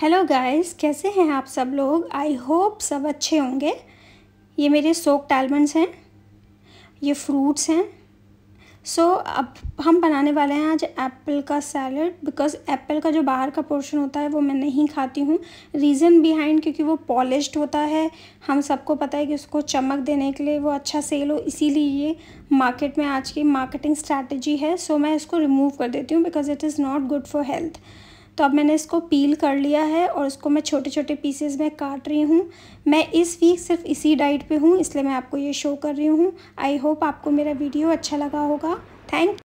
hello guys कैसे हैं आप सब लोग आई होप सब अच्छे होंगे ये मेरे सोक आलमंड्स हैं ये फ्रूट्स हैं सो so, अब हम बनाने वाले हैं आज एप्पल का सैलड बिकॉज़ एप्पल का जो बाहर का पोर्शन होता है वो मैं नहीं खाती हूँ रीज़न बिहाइंड क्योंकि वो पॉलिश्ड होता है हम सबको पता है कि उसको चमक देने के लिए वो अच्छा सेल हो इसीलिए ये मार्केट में आज की मार्केटिंग स्ट्रैटेजी है सो so, मैं इसको रिमूव कर देती हूँ because it is not good for health तो अब मैंने इसको पील कर लिया है और इसको मैं छोटे छोटे पीसेस में काट रही हूँ मैं इस वीक सिर्फ इसी डाइट पे हूँ इसलिए मैं आपको ये शो कर रही हूँ आई होप आपको मेरा वीडियो अच्छा लगा होगा थैंक